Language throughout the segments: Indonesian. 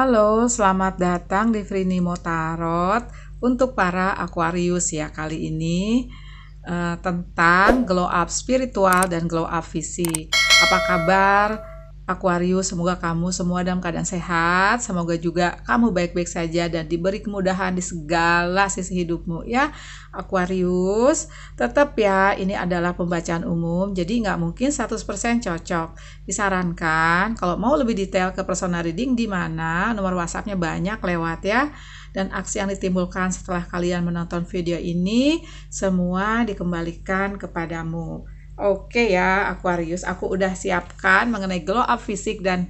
Halo, selamat datang di Frinimo Tarot untuk para Aquarius ya kali ini uh, tentang glow up spiritual dan glow up fisik. Apa kabar Aquarius, semoga kamu semua dalam keadaan sehat, semoga juga kamu baik-baik saja dan diberi kemudahan di segala sisi hidupmu ya. Aquarius, tetap ya ini adalah pembacaan umum, jadi nggak mungkin 100% cocok. Disarankan kalau mau lebih detail ke personal reading di mana, nomor WhatsAppnya banyak lewat ya. Dan aksi yang ditimbulkan setelah kalian menonton video ini, semua dikembalikan kepadamu. Oke ya Aquarius, aku udah siapkan mengenai glow up fisik dan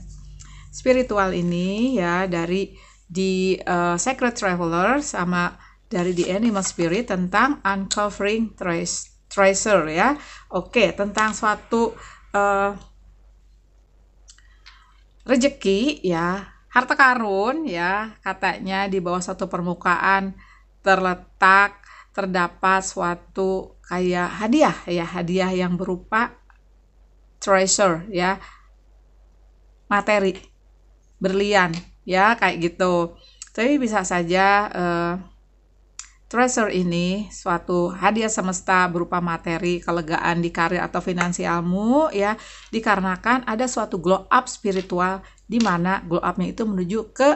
spiritual ini ya dari di uh, Sacred Traveler sama dari di Animal Spirit tentang uncovering trace tracer ya. Oke, tentang suatu uh, rejeki ya, harta karun ya, katanya di bawah satu permukaan terletak terdapat suatu kayak hadiah ya hadiah yang berupa treasure ya materi berlian ya kayak gitu tapi bisa saja uh, treasure ini suatu hadiah semesta berupa materi kelegaan di karir atau finansialmu ya dikarenakan ada suatu glow up spiritual di mana glow upnya itu menuju ke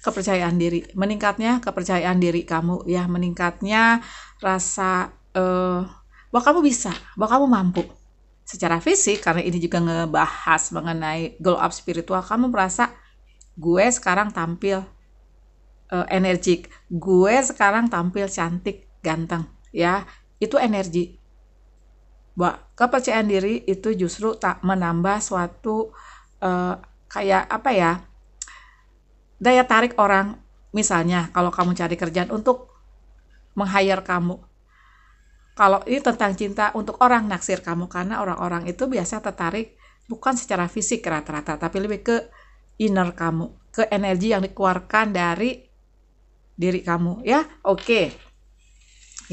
kepercayaan diri meningkatnya kepercayaan diri kamu ya meningkatnya rasa uh, bahwa kamu bisa, bahwa kamu mampu. Secara fisik, karena ini juga ngebahas mengenai glow up spiritual, kamu merasa gue sekarang tampil uh, energik, gue sekarang tampil cantik, ganteng, ya itu energi. bahwa kepercayaan diri itu justru tak menambah suatu uh, kayak apa ya daya tarik orang. Misalnya kalau kamu cari kerjaan untuk meng kamu. Kalau ini tentang cinta untuk orang naksir kamu karena orang-orang itu biasa tertarik bukan secara fisik rata-rata tapi lebih ke inner kamu, ke energi yang dikeluarkan dari diri kamu ya. Oke. Okay.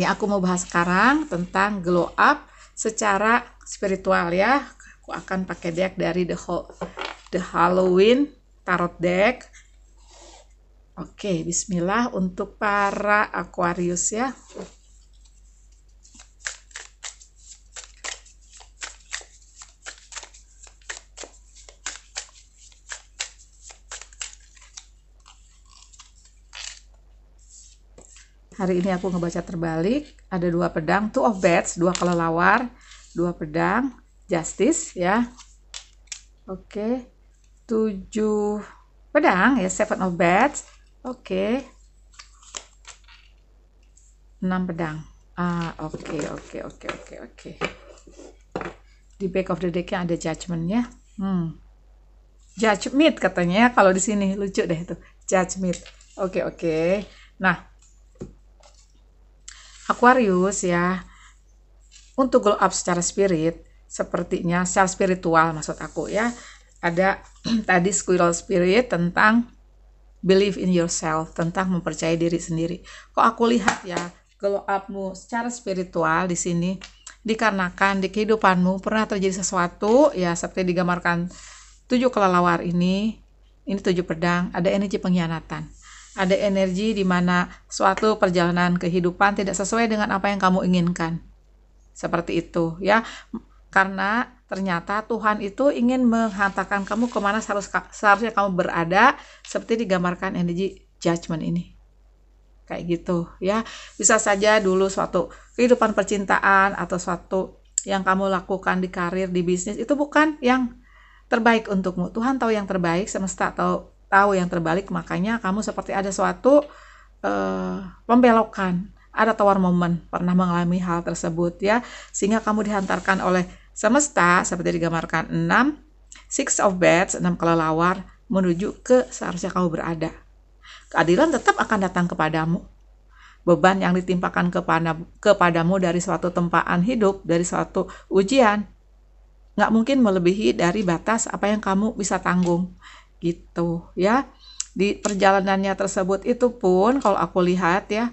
Ya aku mau bahas sekarang tentang glow up secara spiritual ya. Aku akan pakai deck dari the Ho- the Halloween tarot deck Oke, bismillah untuk para Aquarius ya. hari ini aku ngebaca terbalik ada dua pedang two of bats dua kelelawar dua pedang justice ya oke tujuh pedang ya seven of bats Oke. Okay. 6 pedang. Ah, oke, okay, oke, okay, oke, okay, oke, okay, oke. Okay. Di back of the deck yang ada hmm. judgment ya. Hmm. Judge katanya kalau di sini lucu deh itu. Judge Mid. Oke, okay, oke. Okay. Nah, Aquarius ya. Untuk glow up secara spirit, sepertinya secara spiritual maksud aku ya. Ada tadi squirrel spirit tentang believe in yourself tentang mempercayai diri sendiri. Kok aku lihat ya glow upmu secara spiritual di sini dikarenakan di kehidupanmu pernah terjadi sesuatu ya seperti digambarkan tujuh kelelawar ini ini tujuh pedang ada energi pengkhianatan ada energi di mana suatu perjalanan kehidupan tidak sesuai dengan apa yang kamu inginkan seperti itu ya karena Ternyata Tuhan itu ingin menghantarkan kamu kemana seharusnya kamu berada, seperti digambarkan energi judgment ini. Kayak gitu ya. Bisa saja dulu suatu kehidupan percintaan atau suatu yang kamu lakukan di karir, di bisnis, itu bukan yang terbaik untukmu. Tuhan tahu yang terbaik, semesta tahu tahu yang terbalik, makanya kamu seperti ada suatu uh, pembelokan, ada tawar momen, pernah mengalami hal tersebut ya, sehingga kamu dihantarkan oleh Semesta seperti digambarkan 6 six of beds, 6 kelelawar menuju ke seharusnya kamu berada. Keadilan tetap akan datang kepadamu. Beban yang ditimpakan kepada, kepadamu dari suatu tempaan hidup, dari suatu ujian, nggak mungkin melebihi dari batas apa yang kamu bisa tanggung. Gitu ya. Di perjalanannya tersebut itu pun kalau aku lihat ya,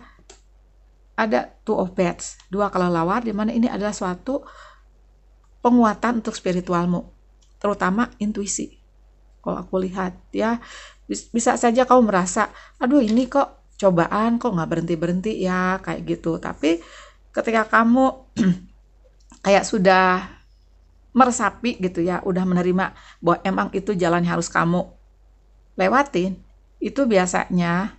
ada two of beds, dua kelelawar di mana ini adalah suatu penguatan untuk spiritualmu, terutama intuisi. Kalau aku lihat ya, bisa saja kamu merasa, aduh ini kok cobaan kok nggak berhenti berhenti ya kayak gitu. Tapi ketika kamu kayak sudah meresapi gitu ya, udah menerima bahwa emang itu jalan yang harus kamu lewatin, itu biasanya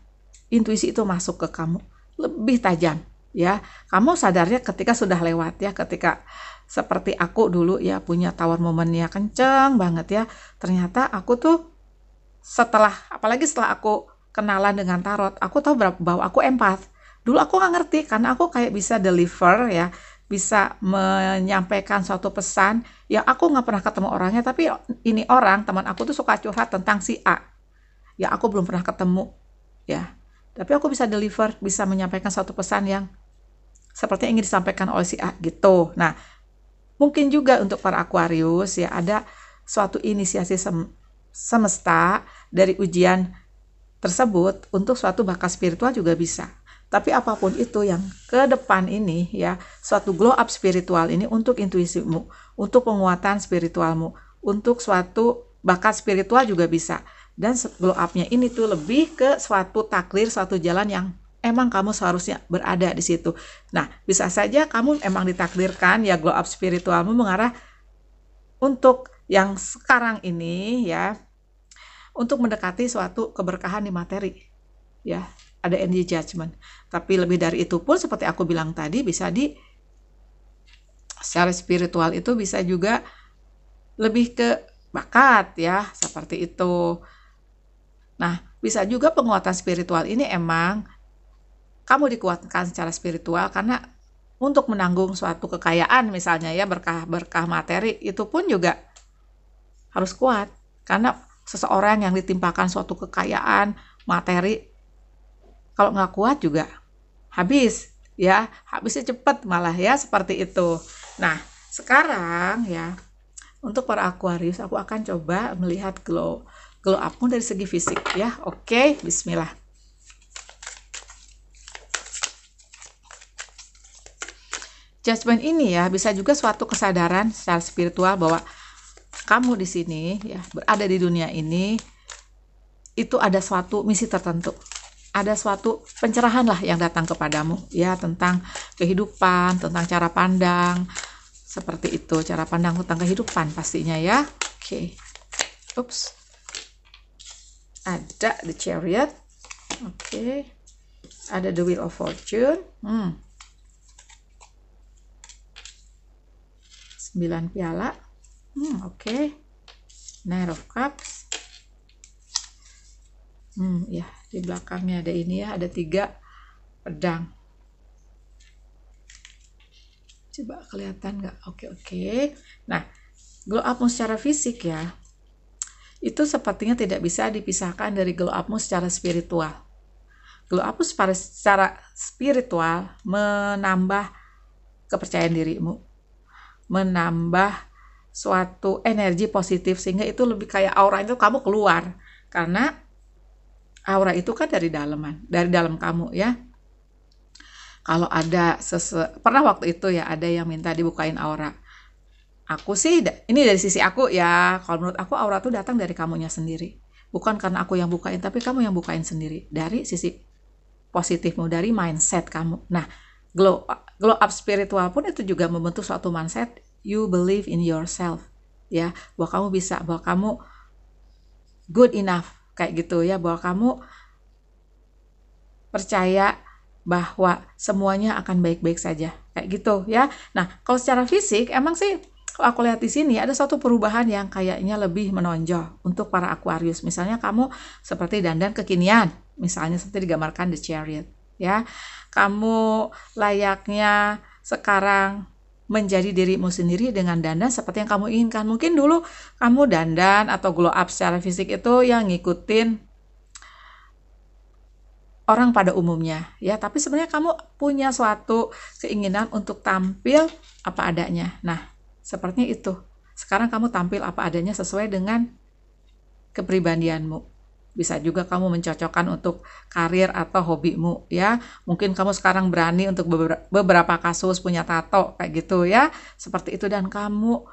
intuisi itu masuk ke kamu lebih tajam ya kamu sadarnya ketika sudah lewat ya ketika seperti aku dulu ya punya tawar momennya kenceng banget ya ternyata aku tuh setelah apalagi setelah aku kenalan dengan tarot aku tahu bahwa aku empat dulu aku nggak ngerti karena aku kayak bisa deliver ya bisa menyampaikan suatu pesan ya aku nggak pernah ketemu orangnya tapi ini orang teman aku tuh suka curhat tentang si A ya aku belum pernah ketemu ya tapi aku bisa deliver bisa menyampaikan suatu pesan yang seperti yang ingin disampaikan oleh si A gitu. Nah, mungkin juga untuk para Aquarius ya ada suatu inisiasi sem semesta dari ujian tersebut untuk suatu bakat spiritual juga bisa. Tapi apapun itu yang ke depan ini ya, suatu glow up spiritual ini untuk intuisimu, untuk penguatan spiritualmu, untuk suatu bakat spiritual juga bisa. Dan glow upnya ini tuh lebih ke suatu takdir, suatu jalan yang emang kamu seharusnya berada di situ. Nah, bisa saja kamu emang ditakdirkan ya glow up spiritualmu mengarah untuk yang sekarang ini ya untuk mendekati suatu keberkahan di materi. Ya, ada energy judgment. Tapi lebih dari itu pun seperti aku bilang tadi bisa di secara spiritual itu bisa juga lebih ke bakat ya, seperti itu. Nah, bisa juga penguatan spiritual ini emang kamu dikuatkan secara spiritual karena untuk menanggung suatu kekayaan misalnya ya berkah-berkah materi itu pun juga harus kuat karena seseorang yang ditimpakan suatu kekayaan materi kalau nggak kuat juga habis ya habisnya cepat malah ya seperti itu nah sekarang ya untuk para Aquarius aku akan coba melihat glow glow upmu dari segi fisik ya oke Bismillah Judgment ini ya bisa juga suatu kesadaran secara spiritual bahwa kamu di sini ya berada di dunia ini itu ada suatu misi tertentu. Ada suatu pencerahan lah yang datang kepadamu ya tentang kehidupan, tentang cara pandang, seperti itu cara pandang tentang kehidupan pastinya ya oke okay. ups ada the chariot oke okay. ada the wheel of fortune hmm. 9 piala hmm, oke okay. nine of cups hmm, ya di belakangnya ada ini ya ada tiga pedang coba kelihatan nggak oke okay, oke okay. nah glow upmu secara fisik ya itu sepertinya tidak bisa dipisahkan dari glow upmu secara spiritual glow upmu secara spiritual menambah kepercayaan dirimu menambah suatu energi positif sehingga itu lebih kayak aura itu kamu keluar karena aura itu kan dari dalaman dari dalam kamu ya kalau ada sese pernah waktu itu ya ada yang minta dibukain aura aku sih ini dari sisi aku ya kalau menurut aku aura tuh datang dari kamunya sendiri bukan karena aku yang bukain tapi kamu yang bukain sendiri dari sisi positifmu dari mindset kamu nah glow glow up spiritual pun itu juga membentuk suatu mindset you believe in yourself ya bahwa kamu bisa bahwa kamu good enough kayak gitu ya bahwa kamu percaya bahwa semuanya akan baik-baik saja kayak gitu ya nah kalau secara fisik emang sih kalau aku lihat di sini ada satu perubahan yang kayaknya lebih menonjol untuk para Aquarius misalnya kamu seperti dandan kekinian misalnya seperti digambarkan The Chariot ya. Kamu layaknya sekarang menjadi dirimu sendiri dengan dandan seperti yang kamu inginkan. Mungkin dulu kamu dandan atau glow up secara fisik itu yang ngikutin orang pada umumnya ya, tapi sebenarnya kamu punya suatu keinginan untuk tampil apa adanya. Nah, sepertinya itu. Sekarang kamu tampil apa adanya sesuai dengan kepribadianmu bisa juga kamu mencocokkan untuk karir atau hobimu ya. Mungkin kamu sekarang berani untuk beberapa kasus punya tato kayak gitu ya. Seperti itu dan kamu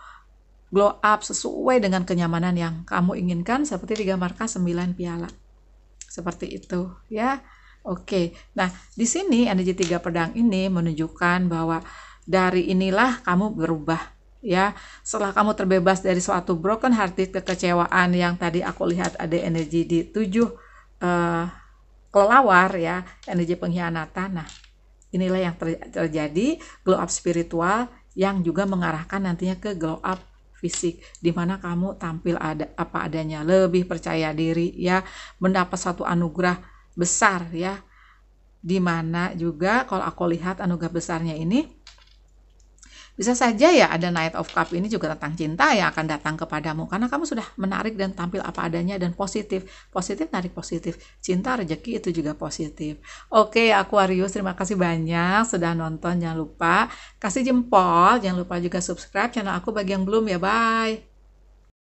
glow up sesuai dengan kenyamanan yang kamu inginkan seperti tiga markah sembilan piala. Seperti itu ya. Oke. Nah, di sini energi tiga pedang ini menunjukkan bahwa dari inilah kamu berubah ya setelah kamu terbebas dari suatu broken hearted kekecewaan yang tadi aku lihat ada energi di tujuh uh, kelelawar ya energi pengkhianatan nah inilah yang terjadi glow up spiritual yang juga mengarahkan nantinya ke glow up fisik di mana kamu tampil ada apa adanya lebih percaya diri ya mendapat satu anugerah besar ya di mana juga kalau aku lihat anugerah besarnya ini bisa saja ya ada Night of Cup ini juga tentang cinta yang akan datang kepadamu karena kamu sudah menarik dan tampil apa adanya dan positif. Positif narik positif. Cinta rezeki itu juga positif. Oke, Aquarius terima kasih banyak sudah nonton. Jangan lupa kasih jempol, jangan lupa juga subscribe channel aku bagi yang belum ya. Bye.